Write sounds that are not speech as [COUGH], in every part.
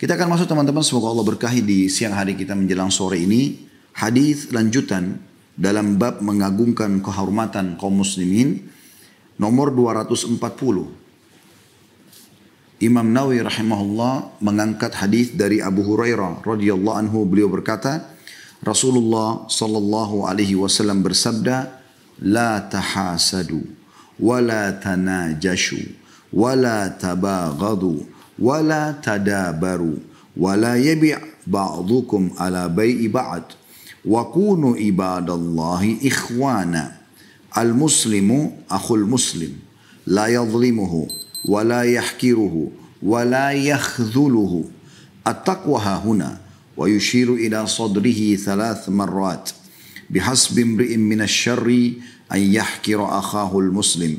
Kita akan masuk teman-teman semoga Allah berkahi di siang hari kita menjelang sore ini hadis lanjutan dalam bab mengagungkan kehormatan kaum muslimin nomor 240. Imam Nawawi rahimahullah mengangkat hadis dari Abu Hurairah radhiyallahu anhu beliau berkata Rasulullah sallallahu alaihi wasallam bersabda la tahasadu wa la tanajashu wa la tabaghadu ولا تدابروا ولا يبع بعضكم على بيع بعض وكونوا عباد الله إخوانا المسلم أخو المسلم لا يظلمه ولا يحكره ولا يخذله التقوى ها هنا ويشير إلى صدره ثلاث مرات بحسب امرئ من الشر أن يحكر أخاه المسلم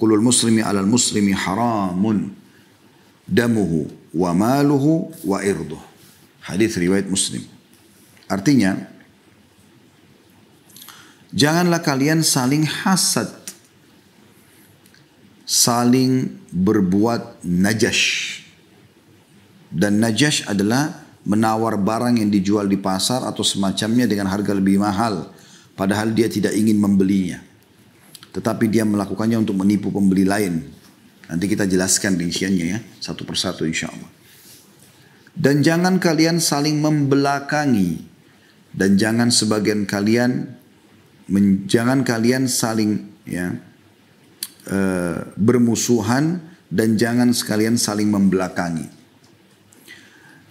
كل المسلم على المسلم حرام damuhu wa maluhu wa irduh. Hadis riwayat Muslim. Artinya, janganlah kalian saling hasad, saling berbuat najash. Dan najash adalah menawar barang yang dijual di pasar atau semacamnya dengan harga lebih mahal, padahal dia tidak ingin membelinya. Tetapi dia melakukannya untuk menipu pembeli lain. Nanti kita jelaskan rinciannya ya, satu persatu insya Allah. Dan jangan kalian saling membelakangi. Dan jangan sebagian kalian, men, jangan kalian saling ya e, bermusuhan dan jangan sekalian saling membelakangi.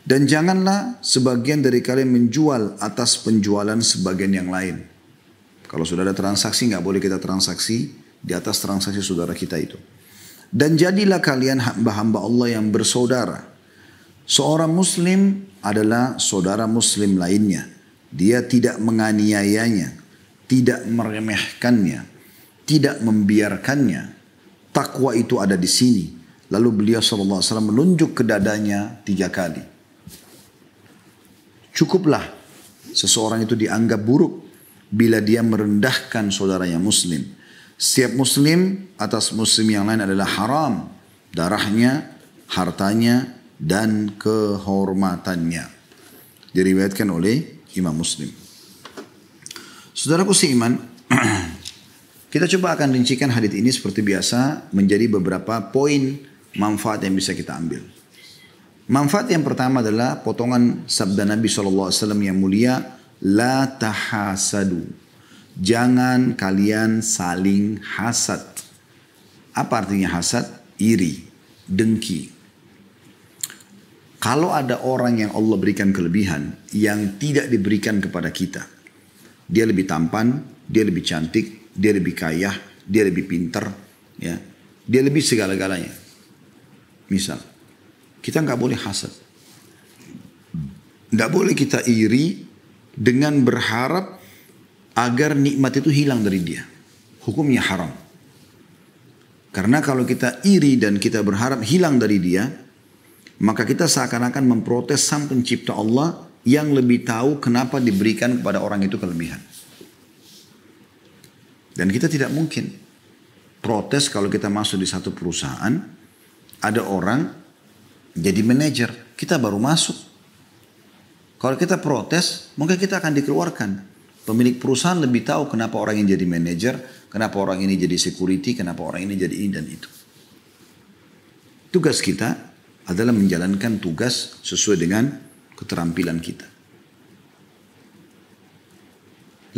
Dan janganlah sebagian dari kalian menjual atas penjualan sebagian yang lain. Kalau sudah ada transaksi nggak boleh kita transaksi di atas transaksi saudara kita itu. Dan jadilah kalian hamba-hamba Allah yang bersaudara. Seorang muslim adalah saudara muslim lainnya. Dia tidak menganiayanya, tidak meremehkannya, tidak membiarkannya. Takwa itu ada di sini. Lalu beliau Wasallam menunjuk ke dadanya tiga kali. Cukuplah seseorang itu dianggap buruk bila dia merendahkan saudaranya muslim. Setiap muslim atas muslim yang lain adalah haram. Darahnya, hartanya, dan kehormatannya. Diriwayatkan oleh Imam Muslim. Saudaraku seiman, [CLEARS THROAT] kita coba akan rincikan hadis ini seperti biasa menjadi beberapa poin manfaat yang bisa kita ambil. Manfaat yang pertama adalah potongan sabda Nabi SAW yang mulia, La tahasadu Jangan kalian saling hasad. Apa artinya hasad? Iri, dengki. Kalau ada orang yang Allah berikan kelebihan yang tidak diberikan kepada kita, dia lebih tampan, dia lebih cantik, dia lebih kaya, dia lebih pinter, ya, dia lebih segala-galanya. Misal, kita nggak boleh hasad, nggak boleh kita iri dengan berharap agar nikmat itu hilang dari dia. Hukumnya haram. Karena kalau kita iri dan kita berharap hilang dari dia, maka kita seakan-akan memprotes sang pencipta Allah yang lebih tahu kenapa diberikan kepada orang itu kelebihan. Dan kita tidak mungkin protes kalau kita masuk di satu perusahaan, ada orang jadi manajer, kita baru masuk. Kalau kita protes, mungkin kita akan dikeluarkan. Pemilik perusahaan lebih tahu kenapa orang ini jadi manajer, kenapa orang ini jadi security, kenapa orang ini jadi ini dan itu. Tugas kita adalah menjalankan tugas sesuai dengan keterampilan kita.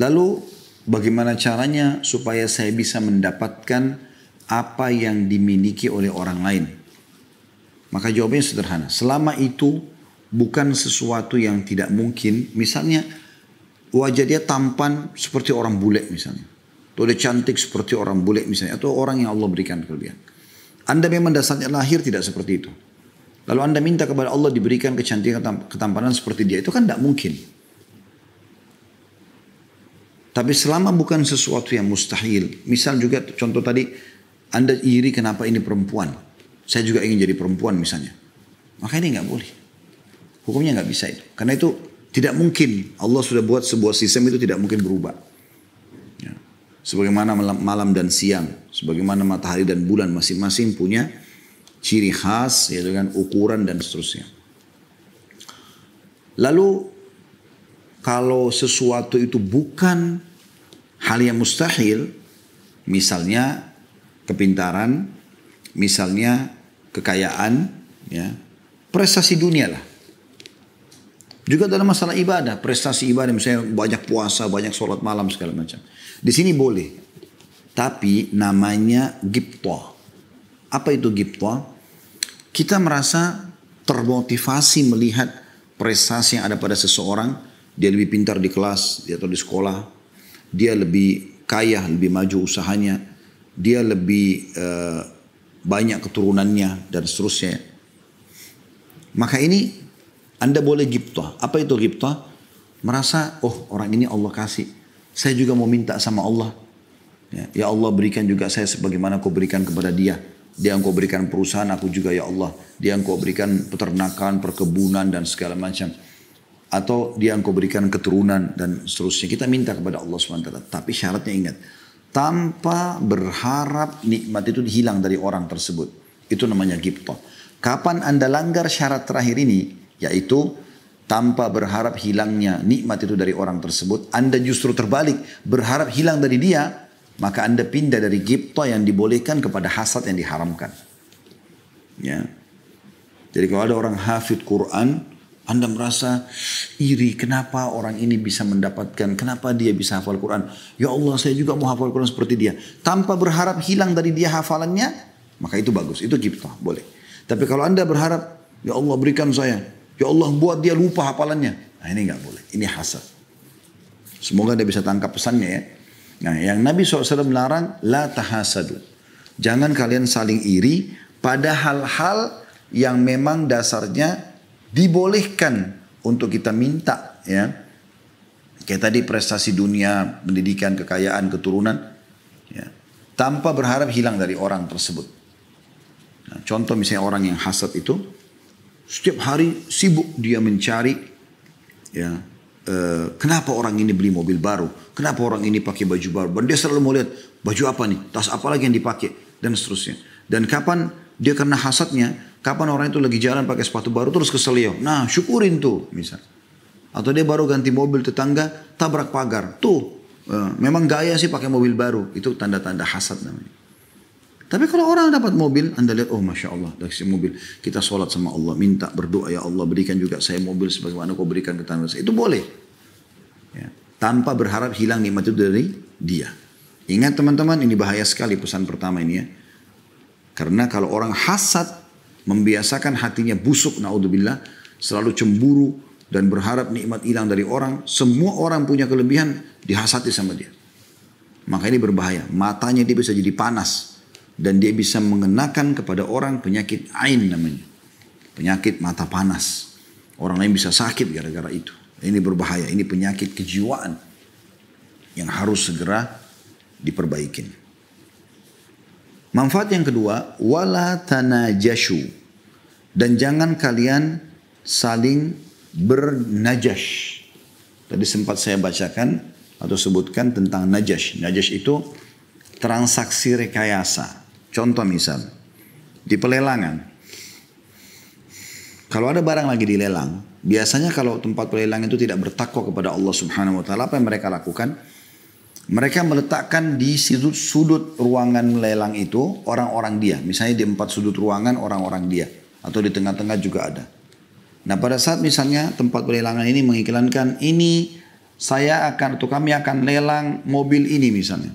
Lalu bagaimana caranya supaya saya bisa mendapatkan apa yang dimiliki oleh orang lain? Maka jawabannya sederhana. Selama itu bukan sesuatu yang tidak mungkin. Misalnya wajah dia tampan seperti orang bule misalnya. Atau dia cantik seperti orang bule misalnya. Atau orang yang Allah berikan kelebihan. Anda memang dasarnya lahir tidak seperti itu. Lalu Anda minta kepada Allah diberikan kecantikan ketampanan seperti dia. Itu kan tidak mungkin. Tapi selama bukan sesuatu yang mustahil. Misal juga contoh tadi Anda iri kenapa ini perempuan. Saya juga ingin jadi perempuan misalnya. Maka ini nggak boleh. Hukumnya nggak bisa itu. Karena itu tidak mungkin Allah sudah buat sebuah sistem itu tidak mungkin berubah. Ya. Sebagaimana malam, malam dan siang, sebagaimana matahari dan bulan masing-masing punya ciri khas, ya dengan ukuran dan seterusnya. Lalu kalau sesuatu itu bukan hal yang mustahil, misalnya kepintaran, misalnya kekayaan, ya, prestasi dunia lah juga dalam masalah ibadah, prestasi ibadah misalnya banyak puasa, banyak sholat malam segala macam. Di sini boleh. Tapi namanya gipto. Apa itu gipto? Kita merasa termotivasi melihat prestasi yang ada pada seseorang. Dia lebih pintar di kelas atau di sekolah. Dia lebih kaya, lebih maju usahanya. Dia lebih uh, banyak keturunannya dan seterusnya. Maka ini anda boleh giptoh. Apa itu giptoh? Merasa, oh orang ini Allah kasih. Saya juga mau minta sama Allah. Ya, ya Allah berikan juga saya sebagaimana kau berikan kepada dia. Dia yang kau berikan perusahaan, aku juga ya Allah. Dia yang kau berikan peternakan, perkebunan dan segala macam. Atau dia yang kau berikan keturunan dan seterusnya. Kita minta kepada Allah SWT. Tapi syaratnya ingat. Tanpa berharap nikmat itu hilang dari orang tersebut. Itu namanya giptoh. Kapan anda langgar syarat terakhir ini, yaitu tanpa berharap hilangnya nikmat itu dari orang tersebut, Anda justru terbalik berharap hilang dari dia, maka Anda pindah dari gipto yang dibolehkan kepada hasad yang diharamkan. Ya. Jadi kalau ada orang hafid Quran, Anda merasa iri, kenapa orang ini bisa mendapatkan, kenapa dia bisa hafal Quran? Ya Allah, saya juga mau hafal Quran seperti dia. Tanpa berharap hilang dari dia hafalannya, maka itu bagus, itu gipto, boleh. Tapi kalau Anda berharap, ya Allah berikan saya, Ya Allah buat dia lupa hafalannya. Nah ini nggak boleh. Ini hasad. Semoga dia bisa tangkap pesannya ya. Nah yang Nabi SAW larang. La tahasadu. Jangan kalian saling iri pada hal-hal yang memang dasarnya dibolehkan untuk kita minta ya. Kayak tadi prestasi dunia, pendidikan, kekayaan, keturunan. Ya. Tanpa berharap hilang dari orang tersebut. Nah, contoh misalnya orang yang hasad itu setiap hari sibuk dia mencari ya Uh, kenapa orang ini beli mobil baru? Kenapa orang ini pakai baju baru? Dan dia selalu mau lihat baju apa nih, tas apa lagi yang dipakai dan seterusnya. Dan kapan dia karena hasatnya, kapan orang itu lagi jalan pakai sepatu baru terus keselio Nah, syukurin tuh misal. Atau dia baru ganti mobil tetangga tabrak pagar. Tuh, uh, memang gaya sih pakai mobil baru. Itu tanda-tanda hasad namanya. Tapi kalau orang dapat mobil, Anda lihat, oh Masya Allah, dari mobil. Kita sholat sama Allah, minta berdoa, ya Allah berikan juga saya mobil sebagaimana kau berikan ke tanah saya. Itu boleh. Ya. Tanpa berharap hilang nikmat itu dari dia. Ingat teman-teman, ini bahaya sekali pesan pertama ini ya. Karena kalau orang hasad, membiasakan hatinya busuk, naudzubillah, selalu cemburu dan berharap nikmat hilang dari orang, semua orang punya kelebihan dihasati sama dia. Maka ini berbahaya. Matanya dia bisa jadi panas dan dia bisa mengenakan kepada orang penyakit ain namanya. Penyakit mata panas. Orang lain bisa sakit gara-gara itu. Ini berbahaya, ini penyakit kejiwaan yang harus segera diperbaikin. Manfaat yang kedua, wala tanajashu. Dan jangan kalian saling bernajash. Tadi sempat saya bacakan atau sebutkan tentang najash. Najash itu transaksi rekayasa Contoh misal, di pelelangan. Kalau ada barang lagi dilelang, biasanya kalau tempat pelelangan itu tidak bertakwa kepada Allah Subhanahu wa taala, apa yang mereka lakukan? Mereka meletakkan di sudut-sudut ruangan lelang itu orang-orang dia. Misalnya di empat sudut ruangan orang-orang dia. Atau di tengah-tengah juga ada. Nah pada saat misalnya tempat pelelangan ini mengiklankan ini saya akan atau kami akan lelang mobil ini misalnya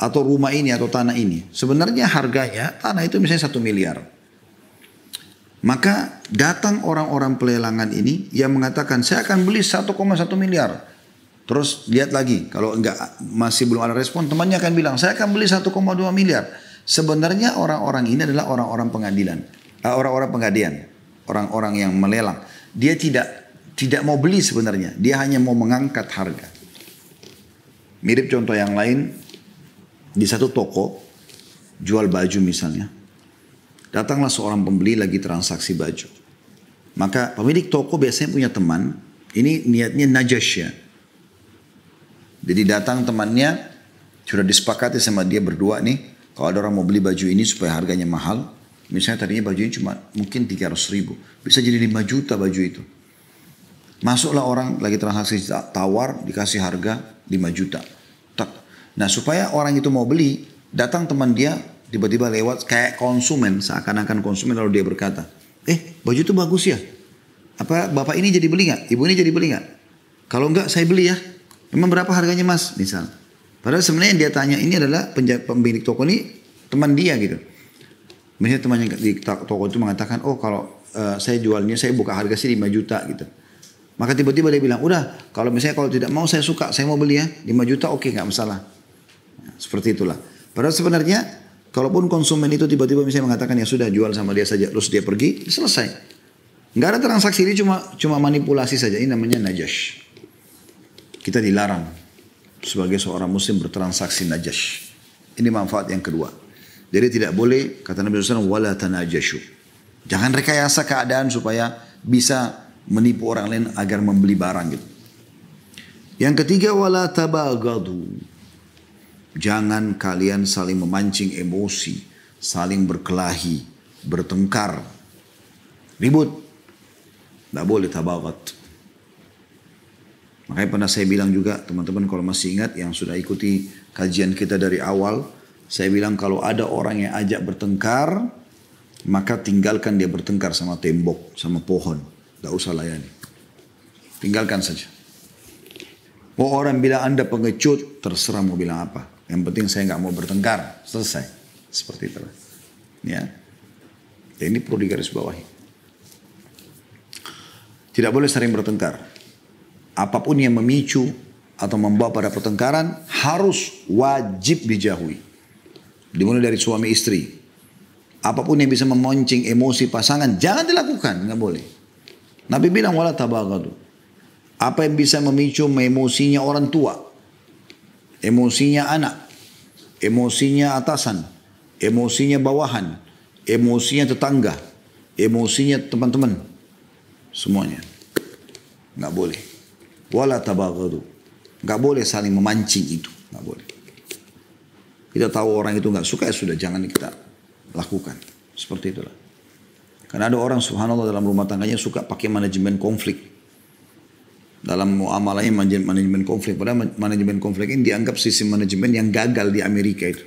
atau rumah ini atau tanah ini. Sebenarnya harganya tanah itu misalnya satu miliar. Maka datang orang-orang pelelangan ini yang mengatakan saya akan beli 1,1 miliar. Terus lihat lagi kalau enggak masih belum ada respon temannya akan bilang saya akan beli 1,2 miliar. Sebenarnya orang-orang ini adalah orang-orang pengadilan, eh, orang-orang pengadilan, orang-orang yang melelang. Dia tidak tidak mau beli sebenarnya, dia hanya mau mengangkat harga. Mirip contoh yang lain di satu toko jual baju misalnya. Datanglah seorang pembeli lagi transaksi baju. Maka pemilik toko biasanya punya teman. Ini niatnya najasya. ya. Jadi datang temannya sudah disepakati sama dia berdua nih. Kalau ada orang mau beli baju ini supaya harganya mahal. Misalnya tadinya baju ini cuma mungkin 300 ribu. Bisa jadi 5 juta baju itu. Masuklah orang lagi transaksi tawar dikasih harga 5 juta. Nah supaya orang itu mau beli, datang teman dia tiba-tiba lewat kayak konsumen, seakan-akan konsumen lalu dia berkata, eh baju itu bagus ya, apa bapak ini jadi beli nggak, ibu ini jadi beli nggak? Kalau enggak saya beli ya, emang berapa harganya mas? Misal. Padahal sebenarnya yang dia tanya ini adalah pemilik toko ini teman dia gitu. Misalnya temannya di toko itu mengatakan, oh kalau uh, saya jualnya saya buka harga sih 5 juta gitu. Maka tiba-tiba dia bilang, udah kalau misalnya kalau tidak mau saya suka, saya mau beli ya. 5 juta oke okay, nggak masalah. Seperti itulah. Padahal sebenarnya kalaupun konsumen itu tiba-tiba misalnya mengatakan ya sudah jual sama dia saja terus dia pergi, selesai. Nggak ada transaksi ini cuma cuma manipulasi saja. Ini namanya najash. Kita dilarang sebagai seorang muslim bertransaksi najash. Ini manfaat yang kedua. Jadi tidak boleh kata Nabi SAW wala tanajashu. Jangan rekayasa keadaan supaya bisa menipu orang lain agar membeli barang gitu. Yang ketiga wala tabagadu. Jangan kalian saling memancing emosi, saling berkelahi, bertengkar, ribut. Tidak boleh tabawat. Makanya pernah saya bilang juga teman-teman kalau masih ingat yang sudah ikuti kajian kita dari awal. Saya bilang kalau ada orang yang ajak bertengkar. Maka tinggalkan dia bertengkar sama tembok, sama pohon. Tidak usah layani. Tinggalkan saja. Oh orang bilang anda pengecut terserah mau bilang apa. Yang penting saya nggak mau bertengkar, selesai. Seperti itu. Ya. Dan ini perlu digarisbawahi. Tidak boleh sering bertengkar. Apapun yang memicu atau membawa pada pertengkaran harus wajib dijauhi. Dimulai dari suami istri. Apapun yang bisa memancing emosi pasangan jangan dilakukan, nggak boleh. Nabi bilang wala tabagadu. Apa yang bisa memicu emosinya orang tua, Emosinya anak, emosinya atasan, emosinya bawahan, emosinya tetangga, emosinya teman-teman. Semuanya. Nggak boleh. Wala tabagadu. Nggak boleh saling memancing itu. Nggak boleh. Kita tahu orang itu nggak suka ya sudah jangan kita lakukan. Seperti itulah. Karena ada orang subhanallah dalam rumah tangganya suka pakai manajemen konflik dalam muamalah manajemen konflik. Padahal manajemen konflik ini dianggap sistem manajemen yang gagal di Amerika itu.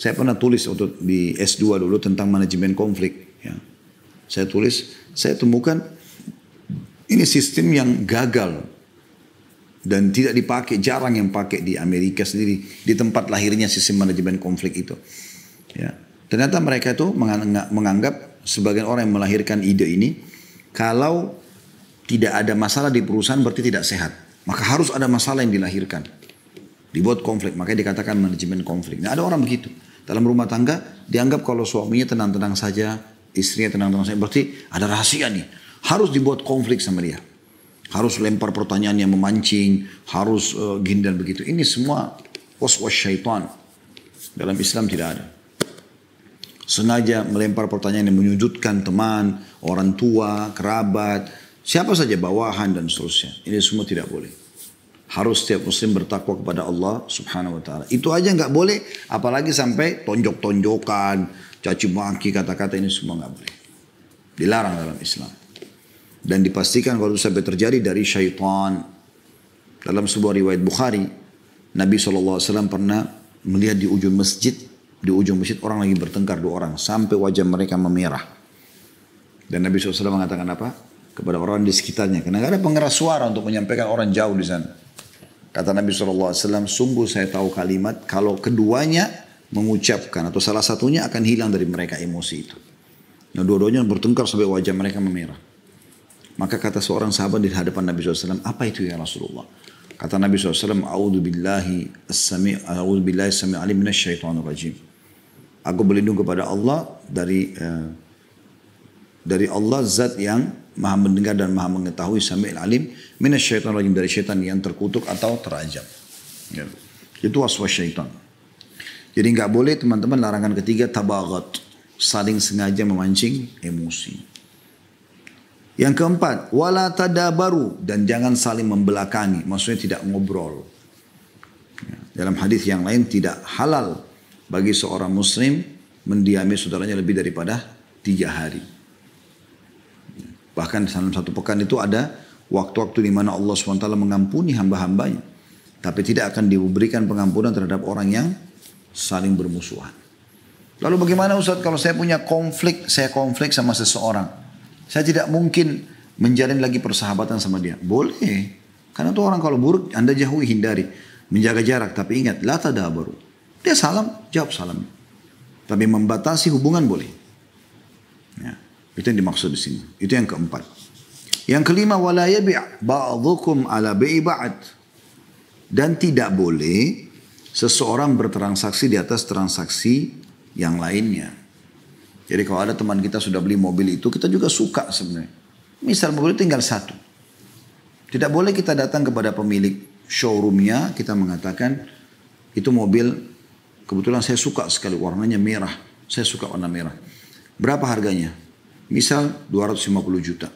Saya pernah tulis untuk di S2 dulu tentang manajemen konflik. Ya. Saya tulis, saya temukan ini sistem yang gagal dan tidak dipakai, jarang yang pakai di Amerika sendiri di tempat lahirnya sistem manajemen konflik itu. Ya. Ternyata mereka itu menganggap sebagian orang yang melahirkan ide ini kalau tidak ada masalah di perusahaan berarti tidak sehat. Maka harus ada masalah yang dilahirkan. Dibuat konflik, makanya dikatakan manajemen konflik. Nah ada orang begitu. Dalam rumah tangga dianggap kalau suaminya tenang-tenang saja, istrinya tenang-tenang saja. Berarti ada rahasia nih. Harus dibuat konflik sama dia. Harus lempar pertanyaan yang memancing, harus uh, eh, gini dan begitu. Ini semua was-was syaitan. Dalam Islam tidak ada sengaja melempar pertanyaan yang menyudutkan teman, orang tua, kerabat, Siapa saja bawahan dan seterusnya. Ini semua tidak boleh. Harus setiap muslim bertakwa kepada Allah subhanahu wa ta'ala. Itu aja nggak boleh. Apalagi sampai tonjok-tonjokan, caci maki, kata-kata ini semua nggak boleh. Dilarang dalam Islam. Dan dipastikan kalau itu sampai terjadi dari syaitan. Dalam sebuah riwayat Bukhari, Nabi SAW pernah melihat di ujung masjid, di ujung masjid orang lagi bertengkar dua orang. Sampai wajah mereka memerah. Dan Nabi SAW mengatakan apa? kepada orang di sekitarnya. Karena nggak ada pengeras suara untuk menyampaikan orang jauh di sana. Kata Nabi SAW, sungguh saya tahu kalimat kalau keduanya mengucapkan atau salah satunya akan hilang dari mereka emosi itu. Nah dua-duanya bertengkar sampai wajah mereka memerah. Maka kata seorang sahabat di hadapan Nabi SAW, apa itu ya Rasulullah? Kata Nabi SAW, A'udhu billahi as-sami' A'udhu billahi as-sami' alim minasyaitanir rajim. Aku berlindung kepada Allah dari uh, dari Allah zat yang maha mendengar dan maha mengetahui sambil alim syaitan rajim dari syaitan yang terkutuk atau terajam. Ya. Itu waswas syaitan. Jadi nggak boleh teman-teman larangan ketiga tabagat saling sengaja memancing emosi. Yang keempat, wala tadabaru dan jangan saling membelakangi, maksudnya tidak ngobrol. Ya. Dalam hadis yang lain tidak halal bagi seorang muslim mendiami saudaranya lebih daripada tiga hari. Bahkan dalam satu pekan itu ada waktu-waktu di mana Allah SWT mengampuni hamba-hambanya. Tapi tidak akan diberikan pengampunan terhadap orang yang saling bermusuhan. Lalu bagaimana Ustaz kalau saya punya konflik, saya konflik sama seseorang. Saya tidak mungkin menjalin lagi persahabatan sama dia. Boleh. Karena tuh orang kalau buruk Anda jauhi, hindari. Menjaga jarak. Tapi ingat, dah baru. Dia salam, jawab salam. Tapi membatasi hubungan boleh. Ya. Itu yang dimaksud di sini. Itu yang keempat. Yang kelima wala yabi' ba'dhukum ala bai'i ba'd. Dan tidak boleh seseorang bertransaksi di atas transaksi yang lainnya. Jadi kalau ada teman kita sudah beli mobil itu, kita juga suka sebenarnya. Misal mobil tinggal satu. Tidak boleh kita datang kepada pemilik showroomnya, kita mengatakan itu mobil kebetulan saya suka sekali warnanya merah. Saya suka warna merah. Berapa harganya? Misal 250 juta.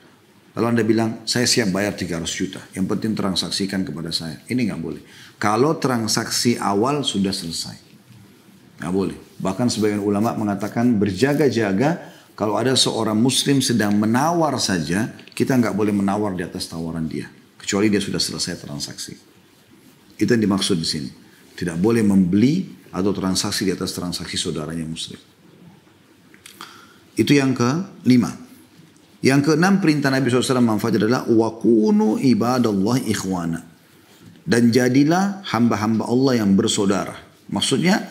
Lalu Anda bilang, saya siap bayar 300 juta. Yang penting transaksikan kepada saya. Ini nggak boleh. Kalau transaksi awal sudah selesai. Nggak boleh. Bahkan sebagian ulama mengatakan berjaga-jaga kalau ada seorang muslim sedang menawar saja, kita nggak boleh menawar di atas tawaran dia. Kecuali dia sudah selesai transaksi. Itu yang dimaksud di sini. Tidak boleh membeli atau transaksi di atas transaksi saudaranya muslim. Itu yang ke lima, Yang keenam perintah Nabi SAW manfaat adalah wakunu ibadallah ikhwana. Dan jadilah hamba-hamba Allah yang bersaudara. Maksudnya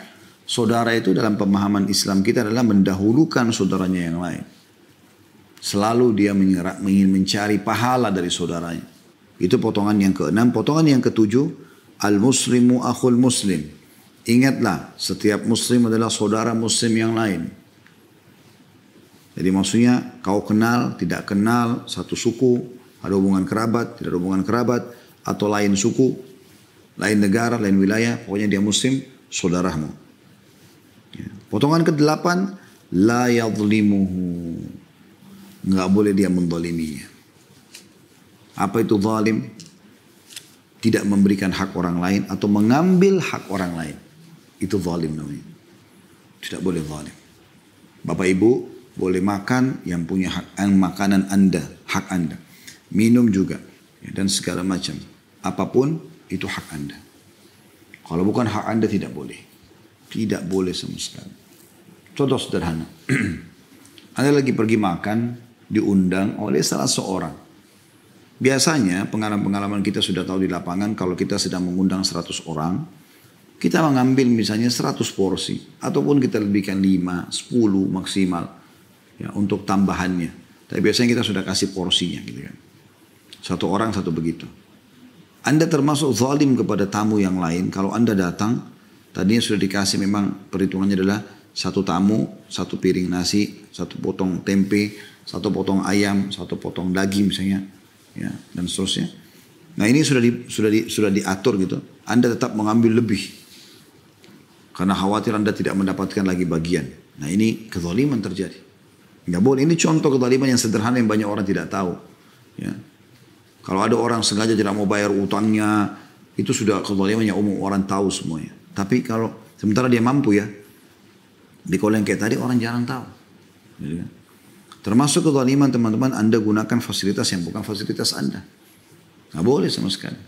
saudara itu dalam pemahaman Islam kita adalah mendahulukan saudaranya yang lain. Selalu dia mengerak, ingin mencari pahala dari saudaranya. Itu potongan yang keenam. Potongan yang ketujuh, al-muslimu akhul muslim. Ingatlah, setiap muslim adalah saudara muslim yang lain. Jadi maksudnya kau kenal, tidak kenal, satu suku, ada hubungan kerabat, tidak ada hubungan kerabat, atau lain suku, lain negara, lain wilayah, pokoknya dia muslim, saudaramu. Ya. Potongan ke-8, la yadlimuhu. Nggak boleh dia mendoliminya. Apa itu zalim? Tidak memberikan hak orang lain atau mengambil hak orang lain. Itu zalim namanya. Tidak boleh zalim. Bapak Ibu, boleh makan yang punya hak makanan Anda, hak Anda. Minum juga ya, dan segala macam. Apapun itu hak Anda. Kalau bukan hak Anda tidak boleh. Tidak boleh sama sekali. Contoh sederhana. anda [CLEARS THROAT] lagi pergi makan diundang oleh salah seorang. Biasanya pengalaman-pengalaman kita sudah tahu di lapangan kalau kita sedang mengundang 100 orang, kita mengambil misalnya 100 porsi ataupun kita lebihkan 5, 10 maksimal ya, untuk tambahannya. Tapi biasanya kita sudah kasih porsinya gitu kan. Satu orang satu begitu. Anda termasuk zalim kepada tamu yang lain kalau Anda datang tadinya sudah dikasih memang perhitungannya adalah satu tamu, satu piring nasi, satu potong tempe, satu potong ayam, satu potong daging misalnya ya dan seterusnya. Nah ini sudah di, sudah di, sudah diatur gitu. Anda tetap mengambil lebih karena khawatir Anda tidak mendapatkan lagi bagian. Nah ini kezaliman terjadi. Nggak boleh. Ini contoh kezaliman yang sederhana yang banyak orang tidak tahu. Ya. Kalau ada orang sengaja tidak mau bayar utangnya, itu sudah kezaliman yang umum orang tahu semuanya. Tapi kalau sementara dia mampu ya, di kalau yang kayak tadi orang jarang tahu. Termasuk kezaliman teman-teman, Anda gunakan fasilitas yang bukan fasilitas Anda. Nggak boleh sama sekali.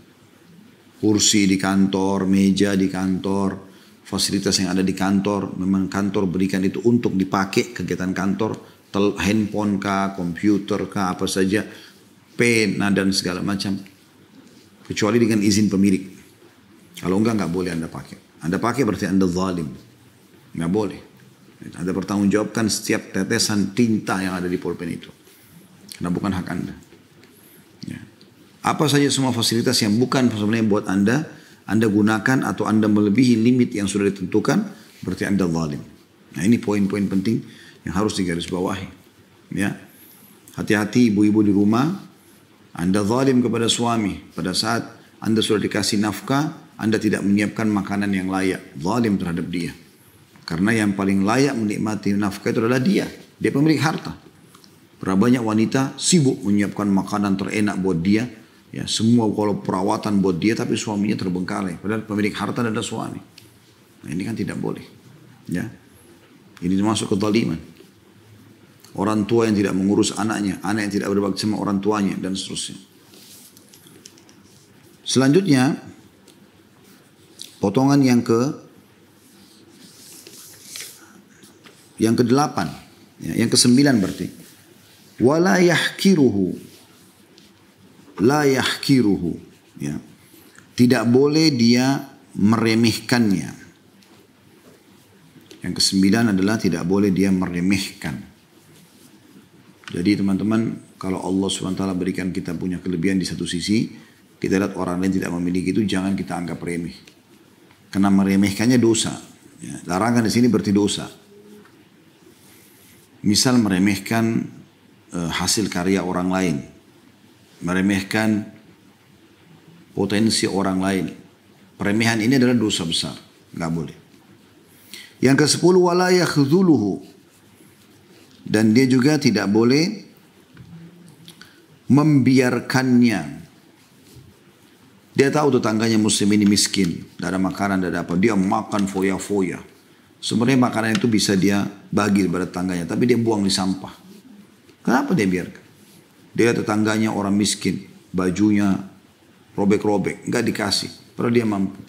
Kursi di kantor, meja di kantor, fasilitas yang ada di kantor, memang kantor berikan itu untuk dipakai kegiatan kantor, tel, handphone kah, komputer kah, apa saja, pena nah, dan segala macam. Kecuali dengan izin pemilik. Kalau enggak, enggak boleh Anda pakai. Anda pakai berarti Anda zalim. Enggak boleh. Anda pertanggungjawabkan setiap tetesan tinta yang ada di pulpen itu. Karena bukan hak Anda. Ya. Apa saja semua fasilitas yang bukan sebenarnya buat Anda, Anda gunakan atau Anda melebihi limit yang sudah ditentukan, berarti Anda zalim. Nah ini poin-poin penting yang harus digarisbawahi. Ya. Hati-hati ibu-ibu di rumah, Anda zalim kepada suami pada saat Anda sudah dikasih nafkah, Anda tidak menyiapkan makanan yang layak, zalim terhadap dia. Karena yang paling layak menikmati nafkah itu adalah dia, dia pemilik harta. Berapa banyak wanita sibuk menyiapkan makanan terenak buat dia, ya semua kalau perawatan buat dia tapi suaminya terbengkalai padahal pemilik harta adalah suami nah, ini kan tidak boleh ya ini masuk ke zaliman orang tua yang tidak mengurus anaknya, anak yang tidak berbakti sama orang tuanya, dan seterusnya. Selanjutnya, potongan yang ke yang ke delapan, ya, yang ke sembilan berarti. Wala yahkiruhu, la yahkiruhu, ya. Tidak boleh dia meremehkannya. Yang kesembilan adalah tidak boleh dia meremehkan. Jadi teman-teman, kalau Allah SWT berikan kita punya kelebihan di satu sisi, kita lihat orang lain tidak memiliki itu, jangan kita anggap remeh. Karena meremehkannya dosa. Ya, larangan di sini berarti dosa. Misal meremehkan e, hasil karya orang lain, meremehkan potensi orang lain. Peremehan ini adalah dosa besar, nggak boleh. Yang ke sepuluh wala dan dia juga tidak boleh membiarkannya. Dia tahu tetangganya muslim ini miskin, tidak ada makanan, tidak ada apa. Dia makan foya-foya. Sebenarnya makanan itu bisa dia bagi kepada tetangganya, tapi dia buang di sampah. Kenapa dia biarkan? Dia tetangganya orang miskin, bajunya robek-robek, nggak dikasih. Padahal dia mampu.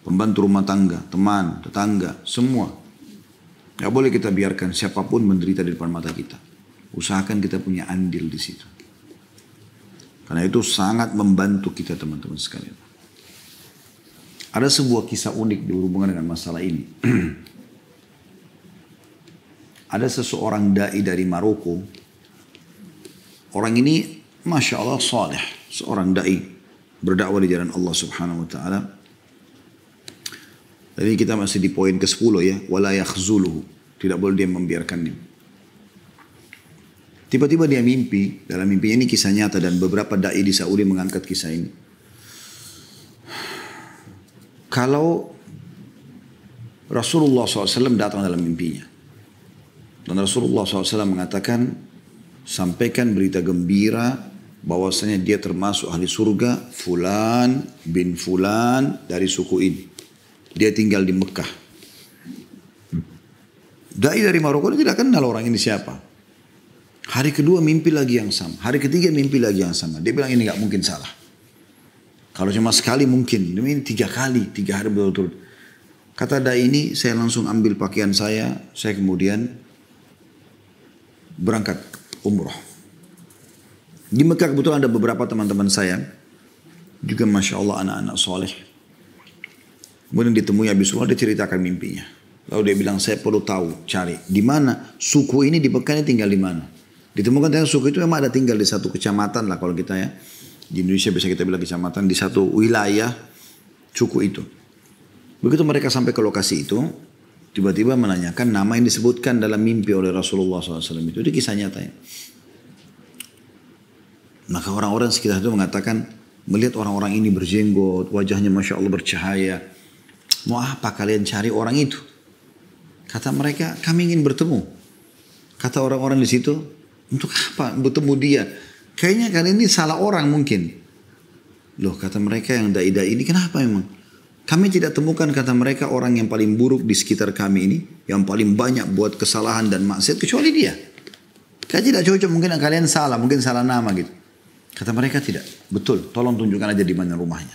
Pembantu rumah tangga, teman, tetangga, semua Gak boleh kita biarkan siapapun menderita di depan mata kita. Usahakan kita punya andil di situ. Karena itu sangat membantu kita teman-teman sekalian. Ada sebuah kisah unik berhubungan dengan masalah ini. [CLEARS THROAT] Ada seseorang da'i dari Maroko. Orang ini Masya Allah saleh. Seorang da'i berdakwah di jalan Allah subhanahu wa ta'ala. Jadi kita masih di poin ke-10 ya. Wala yakhzuluhu. Tidak boleh dia membiarkannya. Tiba-tiba dia mimpi, dalam mimpinya ini kisah nyata dan beberapa da'i di Saudi mengangkat kisah ini. Kalau Rasulullah SAW datang dalam mimpinya. Dan Rasulullah SAW mengatakan, sampaikan berita gembira bahwasanya dia termasuk ahli surga fulan bin fulan dari suku ini. Dia tinggal di Mekah. Dai dari Maroko dia tidak kenal orang ini siapa. Hari kedua mimpi lagi yang sama. Hari ketiga mimpi lagi yang sama. Dia bilang ini nggak mungkin salah. Kalau cuma sekali mungkin. Ini tiga kali, tiga hari berturut-turut. Kata dai ini saya langsung ambil pakaian saya. Saya kemudian berangkat umroh. Di Mekah kebetulan ada beberapa teman-teman saya. Juga Masya Allah anak-anak soleh Kemudian ditemui Abi Sufyan dia ceritakan mimpinya. Lalu dia bilang, saya perlu tahu, cari. Di mana? Suku ini di tinggal di mana? Ditemukan ternyata suku itu memang ada tinggal di satu kecamatan lah kalau kita ya. Di Indonesia bisa kita bilang kecamatan, di satu wilayah suku itu. Begitu mereka sampai ke lokasi itu, tiba-tiba menanyakan nama yang disebutkan dalam mimpi oleh Rasulullah SAW itu. Itu kisah nyata ya. Maka orang-orang sekitar itu mengatakan, melihat orang-orang ini berjenggot, wajahnya Masya Allah bercahaya. Mau apa kalian cari orang itu? Kata mereka, kami ingin bertemu. Kata orang-orang di situ, untuk apa bertemu dia? Kayaknya kalian ini salah orang mungkin. Loh kata mereka yang da'i-da'i ini kenapa memang? Kami tidak temukan kata mereka orang yang paling buruk di sekitar kami ini. Yang paling banyak buat kesalahan dan maksiat kecuali dia. Kalian tidak cocok mungkin kalian salah. Mungkin salah nama gitu. Kata mereka tidak. Betul tolong tunjukkan aja di mana rumahnya.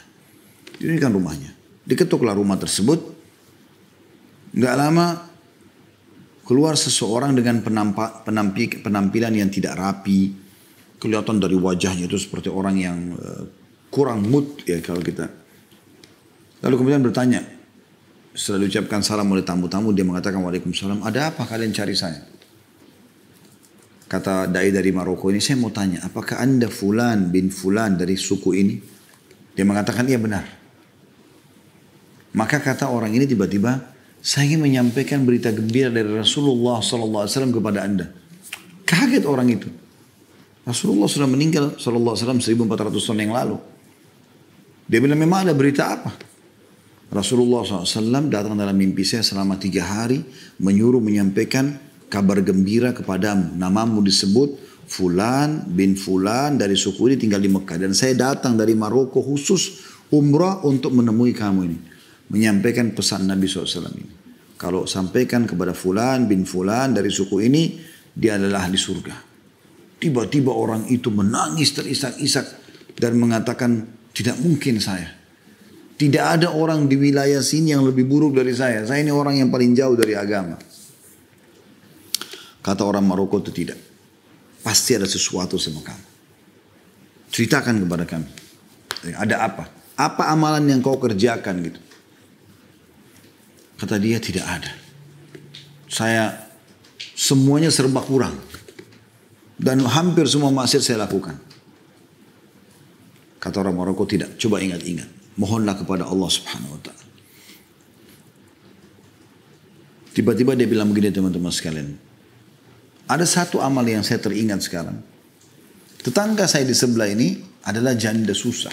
Ini kan rumahnya. Diketuklah rumah tersebut. Gak lama keluar seseorang dengan penampak, penampi, penampilan yang tidak rapi. Kelihatan dari wajahnya itu seperti orang yang uh, kurang mood ya kalau kita. Lalu kemudian bertanya. Setelah diucapkan salam oleh tamu-tamu dia mengatakan Waalaikumsalam. Ada apa kalian cari saya? Kata da'i dari Maroko ini saya mau tanya. Apakah anda fulan bin fulan dari suku ini? Dia mengatakan iya benar. Maka kata orang ini tiba-tiba, saya ingin menyampaikan berita gembira dari Rasulullah SAW kepada anda. Kaget orang itu. Rasulullah sudah meninggal SAW 1400 tahun yang lalu. Dia bilang memang ada berita apa? Rasulullah SAW datang dalam mimpi saya selama tiga hari menyuruh menyampaikan kabar gembira kepadamu. Namamu disebut Fulan bin Fulan dari suku ini tinggal di Mekah. Dan saya datang dari Maroko khusus umrah untuk menemui kamu ini menyampaikan pesan Nabi SAW ini. Kalau sampaikan kepada fulan bin fulan dari suku ini, dia adalah ahli surga. Tiba-tiba orang itu menangis terisak-isak dan mengatakan tidak mungkin saya. Tidak ada orang di wilayah sini yang lebih buruk dari saya. Saya ini orang yang paling jauh dari agama. Kata orang Maroko itu tidak. Pasti ada sesuatu sama kamu. Ceritakan kepada kami. Ada apa? Apa amalan yang kau kerjakan gitu. Kata dia tidak ada. Saya semuanya serba kurang. Dan hampir semua maksiat saya lakukan. Kata orang Maroko tidak. Coba ingat-ingat. Mohonlah kepada Allah subhanahu wa ta'ala. Tiba-tiba dia bilang begini teman-teman sekalian. Ada satu amal yang saya teringat sekarang. Tetangga saya di sebelah ini adalah janda susah.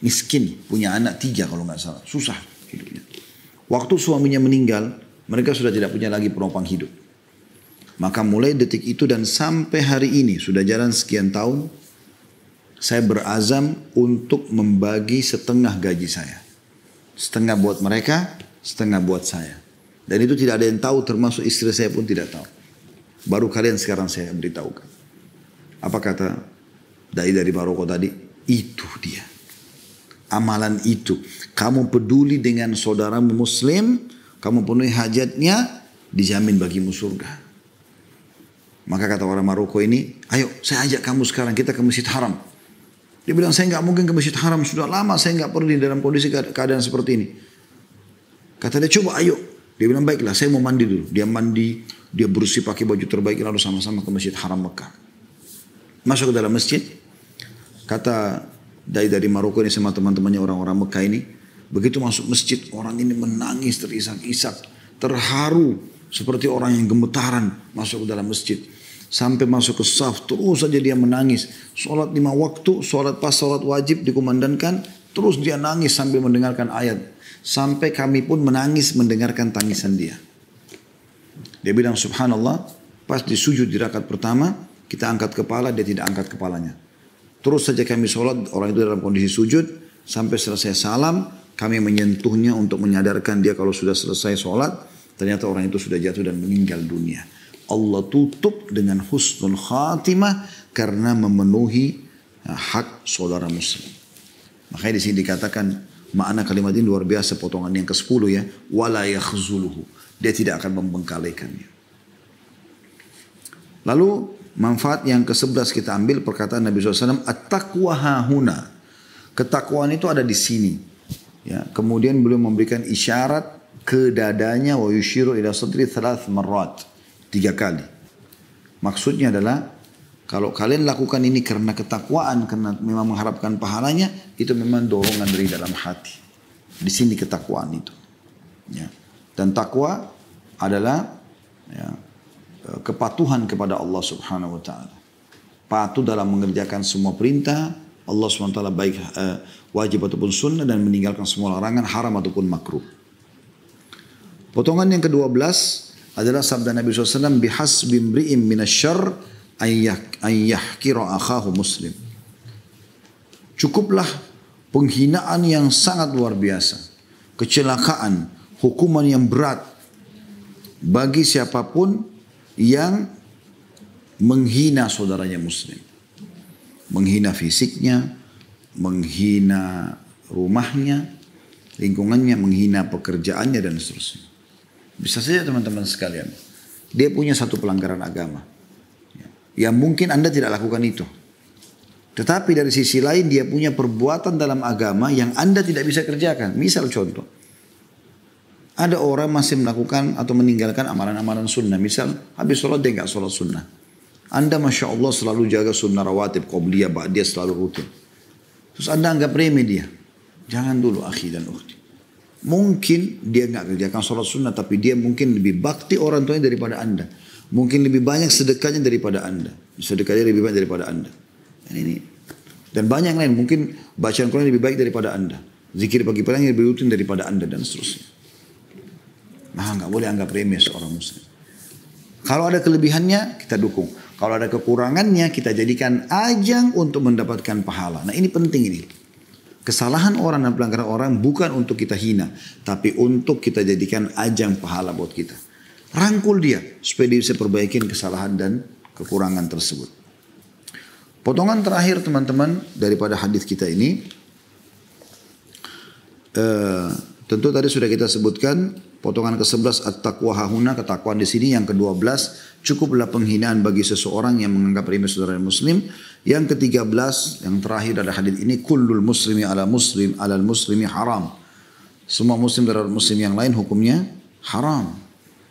Miskin, punya anak tiga kalau nggak salah. Susah hidupnya. Waktu suaminya meninggal, mereka sudah tidak punya lagi penopang hidup. Maka mulai detik itu dan sampai hari ini sudah jalan sekian tahun, saya berazam untuk membagi setengah gaji saya. Setengah buat mereka, setengah buat saya. Dan itu tidak ada yang tahu termasuk istri saya pun tidak tahu. Baru kalian sekarang saya beritahukan. Apa kata dai dari Baroko tadi? Itu dia amalan itu. Kamu peduli dengan saudaramu muslim, kamu penuhi hajatnya, dijamin bagimu surga. Maka kata orang Maroko ini, ayo saya ajak kamu sekarang kita ke Masjid Haram. Dia bilang, saya nggak mungkin ke Masjid Haram, sudah lama saya nggak pergi dalam kondisi keadaan seperti ini. Kata dia, coba ayo. Dia bilang, baiklah saya mau mandi dulu. Dia mandi, dia bersih pakai baju terbaik, lalu sama-sama ke Masjid Haram Mekah. Masuk ke dalam masjid, kata dari dari Maroko ini sama teman-temannya orang-orang Mekah ini. Begitu masuk masjid, orang ini menangis terisak-isak, terharu seperti orang yang gemetaran masuk ke dalam masjid. Sampai masuk ke saf, terus saja dia menangis. Sholat lima waktu, sholat pas sholat wajib dikumandangkan, terus dia nangis sambil mendengarkan ayat. Sampai kami pun menangis mendengarkan tangisan dia. Dia bilang subhanallah, pas di sujud di rakaat pertama, kita angkat kepala, dia tidak angkat kepalanya. Terus saja kami sholat, orang itu dalam kondisi sujud, sampai selesai salam, kami menyentuhnya untuk menyadarkan dia kalau sudah selesai sholat, ternyata orang itu sudah jatuh dan meninggal dunia. Allah tutup dengan husnul khatimah karena memenuhi eh, hak saudara muslim. Makanya di sini dikatakan makna kalimat ini luar biasa potongan yang ke-10 ya. Wala yakhzuluhu. Dia tidak akan membengkalikannya. Lalu Manfaat yang ke-11 kita ambil perkataan Nabi SAW. At-taqwa hahuna. Ketakwaan itu ada di sini. Ya, kemudian beliau memberikan isyarat ke dadanya wa yushiru ila sadri thalath marrat. Tiga kali. Maksudnya adalah kalau kalian lakukan ini karena ketakwaan, karena memang mengharapkan pahalanya, itu memang dorongan dari dalam hati. Di sini ketakwaan itu. Ya. Dan takwa adalah ya, Eh, kepatuhan kepada Allah Subhanahu wa taala. Patuh dalam mengerjakan semua perintah Allah SWT baik uh, wajib ataupun sunnah dan meninggalkan semua larangan haram ataupun makruh. Potongan yang ke-12 adalah sabda Nabi SAW bihasbi imri'in minasyarr ayyahkira akhahu muslim. Cukuplah penghinaan yang sangat luar biasa, kecelakaan, hukuman yang berat bagi siapapun yang menghina saudaranya muslim. Menghina fisiknya, menghina rumahnya, lingkungannya, menghina pekerjaannya dan seterusnya. Bisa saja teman-teman sekalian, dia punya satu pelanggaran agama. Yang ya, mungkin Anda tidak lakukan itu. Tetapi dari sisi lain dia punya perbuatan dalam agama yang Anda tidak bisa kerjakan. Misal contoh, ada orang masih melakukan atau meninggalkan amalan-amalan sunnah. Misal, habis sholat dia nggak sholat sunnah. Anda Masya Allah selalu jaga sunnah rawatib, qobliyah, dia selalu rutin. Terus Anda anggap remeh dia. Jangan dulu akhi dan ukhti. Mungkin dia nggak kerjakan sholat sunnah, tapi dia mungkin lebih bakti orang tuanya daripada Anda. Mungkin lebih banyak sedekahnya daripada Anda. Sedekahnya lebih banyak daripada Anda. Dan ini dan banyak lain mungkin bacaan Quran lebih baik daripada Anda. Zikir pagi-pagi lebih rutin daripada Anda dan seterusnya. Nah, nggak boleh anggap remeh seorang muslim. Kalau ada kelebihannya, kita dukung. Kalau ada kekurangannya, kita jadikan ajang untuk mendapatkan pahala. Nah, ini penting ini. Kesalahan orang dan pelanggaran orang bukan untuk kita hina, tapi untuk kita jadikan ajang pahala buat kita. Rangkul dia supaya dia bisa perbaikin kesalahan dan kekurangan tersebut. Potongan terakhir teman-teman daripada hadis kita ini, uh, tentu tadi sudah kita sebutkan Potongan ke-11 at-taqwa hahuna ketakwaan di sini yang ke-12 cukuplah penghinaan bagi seseorang yang menganggap remeh saudara muslim. Yang ke-13 yang terakhir dari hadis ini kullul muslimi ala muslim ala muslimi haram. Semua muslim dari muslim yang lain hukumnya haram.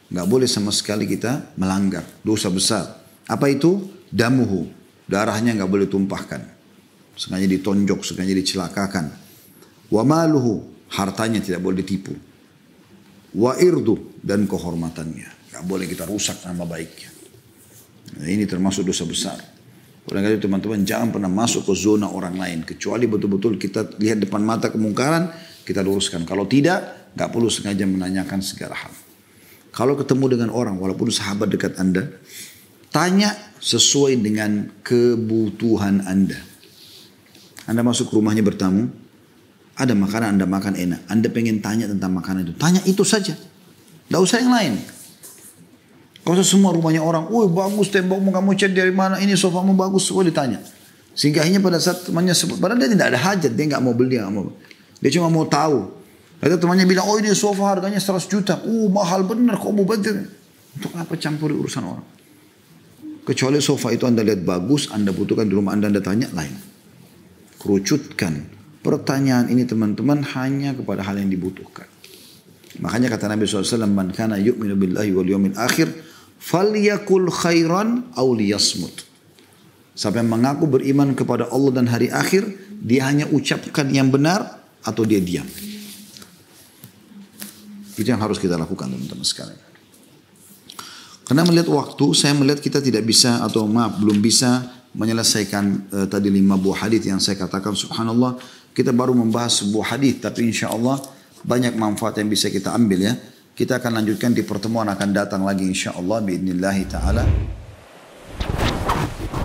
Enggak boleh sama sekali kita melanggar. Dosa besar. Apa itu? Damuhu. Darahnya enggak boleh tumpahkan. Sengaja ditonjok, sengaja dicelakakan. Wa maluhu. Hartanya tidak boleh ditipu wa irdu dan kehormatannya. Gak boleh kita rusak nama baiknya. Nah, ini termasuk dosa besar. Karena itu teman-teman jangan pernah masuk ke zona orang lain. Kecuali betul-betul kita lihat depan mata kemungkaran, kita luruskan. Kalau tidak, gak perlu sengaja menanyakan segala hal. Kalau ketemu dengan orang, walaupun sahabat dekat Anda, tanya sesuai dengan kebutuhan Anda. Anda masuk rumahnya bertamu, ada makanan Anda makan enak. Anda pengen tanya tentang makanan itu. Tanya itu saja. Tidak usah yang lain. Kalau semua rumahnya orang, woi bagus tembokmu kamu cek dari mana ini sofamu bagus semua ditanya. Sehingga akhirnya pada saat temannya sebut, padahal dia tidak ada hajat, dia nggak mau beli, nggak mau. Dia cuma mau tahu. Ada temannya bilang, oh ini sofa harganya 100 juta, uh mahal bener kok mau beli? Untuk apa campur urusan orang? Kecuali sofa itu anda lihat bagus, anda butuhkan di rumah anda, anda tanya lain. Kerucutkan Pertanyaan ini teman-teman hanya kepada hal yang dibutuhkan. Makanya kata Nabi SAW, Man kana yu'minu billahi wal yu'min akhir, falyakul khairan aw liyasmut. Siapa yang mengaku beriman kepada Allah dan hari akhir, dia hanya ucapkan yang benar atau dia diam. Itu yang harus kita lakukan teman-teman sekalian. Karena melihat waktu, saya melihat kita tidak bisa atau maaf belum bisa menyelesaikan uh, tadi lima buah hadis yang saya katakan subhanallah kita baru membahas sebuah hadis, tapi insya Allah banyak manfaat yang bisa kita ambil ya. Kita akan lanjutkan di pertemuan akan datang lagi insya Allah Bismillahirrahmanirrahim. ta'ala.